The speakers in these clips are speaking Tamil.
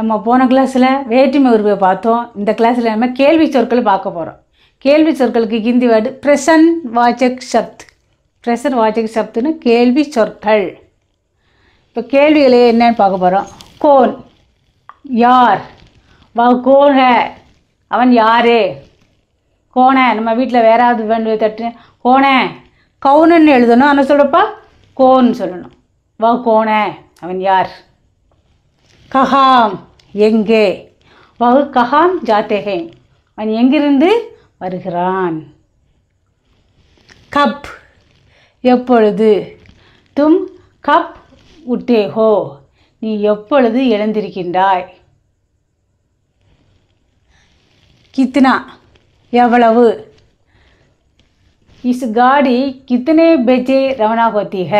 நம்ம போன கிளாஸில் வேற்றுமை உருவை பார்த்தோம் இந்த கிளாஸில் நம்ம கேள்வி சொற்கள் பார்க்க போகிறோம் கேள்வி சொற்களுக்கு ஹிந்தி வேர்டு பிரசன் வாஜக் சப்த் பிரசன் வாஜக் சப்துன்னு கேள்வி சொற்கள் இப்போ கேள்விகளே என்னன்னு பார்க்க போகிறோம் கோன் யார் வா கோன் அவன் யார் கோண நம்ம வீட்டில் வேறாவது வேண்டு தட்டு கோண கவுனன்னு எழுதணும் ஆனால் சொல்கிறப்பா கோன்னு சொல்லணும் வா கோண அவன் யார் கஹாம் எங்கே வகு கஹாம் ஜாத்தேகே அவன் எங்கிருந்து வருகிறான் கப் எப்பொழுது தும் கப் உட்டேகோ நீ எப்பொழுது எழுந்திருக்கின்றாய் கித்னா எவ்வளவு இஸ் காடி கித்தனை பெஜே ரவணாகோத்திக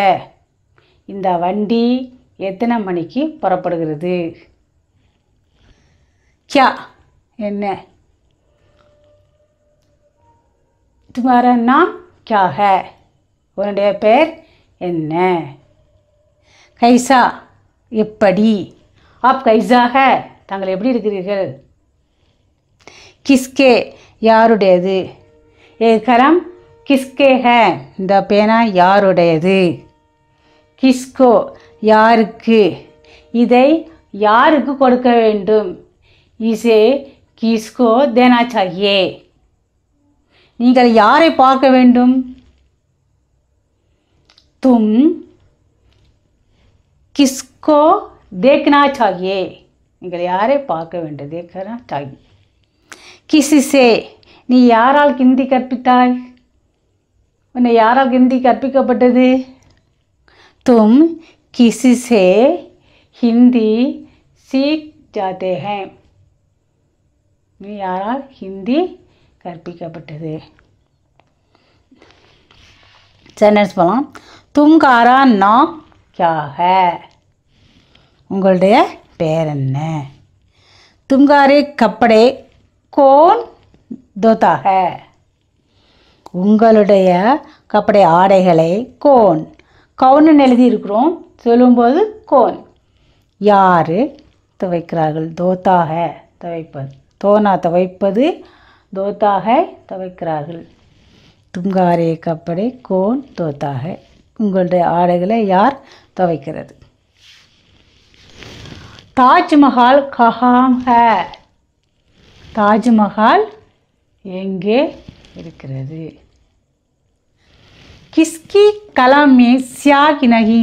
இந்த வண்டி எத்தனை மணிக்கு புறப்படுகிறது கியா என்ன துமாரா கியாக உன்னுடைய பெயர் என்ன கைசா எப்படி ஆப் கைசாக தாங்கள் எப்படி இருக்கிறீர்கள் கிஸ்கே யாருடையது ஏ கரம் கிஸ்கே ஹ இந்த பேனா யாருடையது கிஸ்கோ யாருக்கு இதை யாருக்கு கொடுக்க வேண்டும் இசே கிஸ்கோ தேனா சாகியே நீங்கள் யாரை பார்க்க வேண்டும் தும் கிஸ்கோ தேக்னா சாகியே நீங்கள் யாரை பார்க்க வேண்டும் தேக்கனா சாகி கிசிசே நீ யாரால் கிந்தி கற்பித்தாய் உன்னை யாரால் கிந்தி கற்பிக்கப்பட்டது தும் किसी से हिंदी सीख जाते हैं யாரால் ஹிந்தி கற்பிக்கப்பட்டது சென்டென்ஸ் போகலாம் தும்காரா நா கியாக உங்களுடைய பேர் என்ன தும்காரே கப்படே கோன் தோதாக உங்களுடைய கப்படை ஆடைகளை கோன் கவுன்னு எழுதியிருக்கிறோம் சொல்லும்போது கோன் யார் துவைக்கிறார்கள் தோத்தாக துவைப்பது தோனா துவைப்பது தோத்தாக துவைக்கிறார்கள் துங்காரே கப்படை கோன் தோத்தாக உங்களுடைய ஆடைகளை யார் துவைக்கிறது தாஜ்மஹால் கஹாங்க தாஜ்மஹால் எங்கே இருக்கிறது கிஸ்கி கலாமே में स्याग नहीं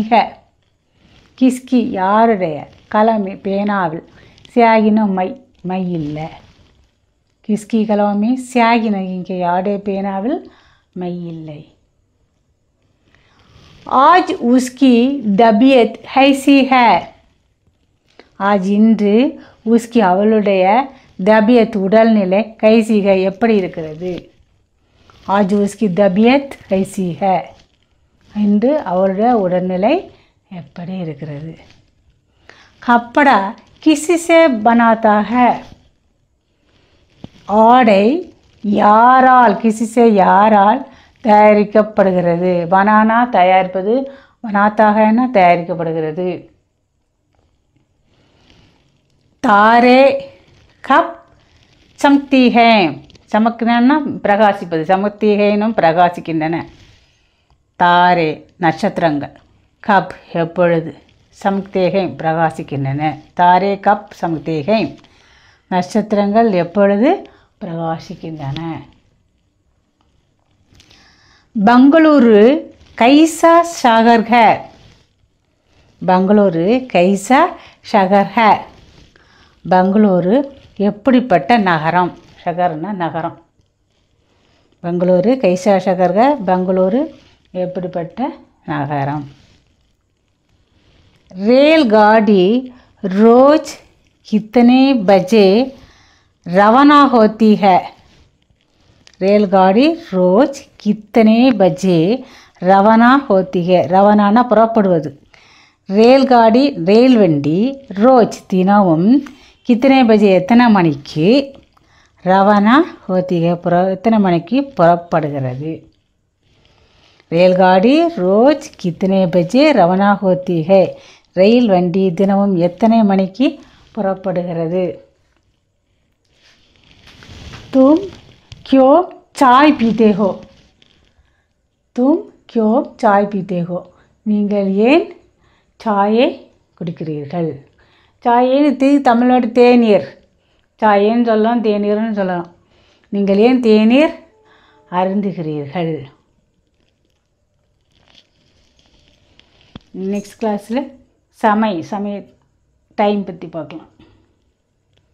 கிஸ்கி யாருடைய கலமே பேனாவில் சியாகின மை மை இல்லை கிஸ்கி கலாமே சியாகின இங்கே யாருடைய பேனாவில் மை இல்லை ஆஜ் உஸ்கி தபியத் ஹைசி ஹே ஆஜ் இன்று உஸ்கி அவளுடைய தபியத் உடல்நிலை கைசிக எப்படி இருக்கிறது आज उसकी தபியத் ऐसी என்று அவருடைய உடல்நிலை எப்படி இருக்கிறது கப்படா கிசிசே பனாத்தாக ஆடை யாரால் கிசிசே யாரால் தயாரிக்கப்படுகிறது பனானா தயாரிப்பது என்ன தயாரிக்கப்படுகிறது தாரே கப் சம்தி சமக்கினா பிரகாசிப்பது சமுத்திகேனும் பிரகாசிக்கின்றன தாரே நட்சத்திரங்கள் கப் எப்பொழுது சமுக்தேகை பிரகாசிக்கின்றன தாரே கப் சமுக்தேகை நட்சத்திரங்கள் எப்பொழுது பிரகாசிக்கின்றன பங்களூரு கைசா சாகர்க பங்களூரு கைசா சகர்க பங்களூரு எப்படிப்பட்ட நகரம் ஷகர்னா நகரம் பெங்களூரு கைசா ஷகர்க பெங்களூரு எப்படிப்பட்ட நகரம் ரேல் காடி ரோஜ் இத்தனை பஜே ரவணா ஹோத்திக ரேல் காடி ரோஜ் கித்தனே பஜே ரவணா ஹோத்திக ரவணானா புறப்படுவது ரேல் காடி ரயில் வண்டி ரோஜ் தினமும் கித்தனை பஜே எத்தனை மணிக்கு ரவானா ஹோத்திகை புற எத்தனை மணிக்கு புறப்படுகிறது ரயில்காடி ரோஜ் கித்தனை பஜ்ஜி ரவணா ஹோத்திகை ரயில் வண்டி தினமும் எத்தனை மணிக்கு புறப்படுகிறது தும் கியோ சாய் பீத்தேகோ தும் கியோ சாய் பீத்தேகோ நீங்கள் ஏன் சாயை குடிக்கிறீர்கள் சாயேன்னு தீ தமிழ்நாடு தேநீர் சாயேன்னு சொல்லலாம் தேநீர்னு சொல்லலாம் நீங்கள் ஏன் தேநீர் அருந்துகிறீர்கள் நெக்ஸ்ட் கிளாஸில் சமை சமய டைம் பற்றி பார்க்கலாம்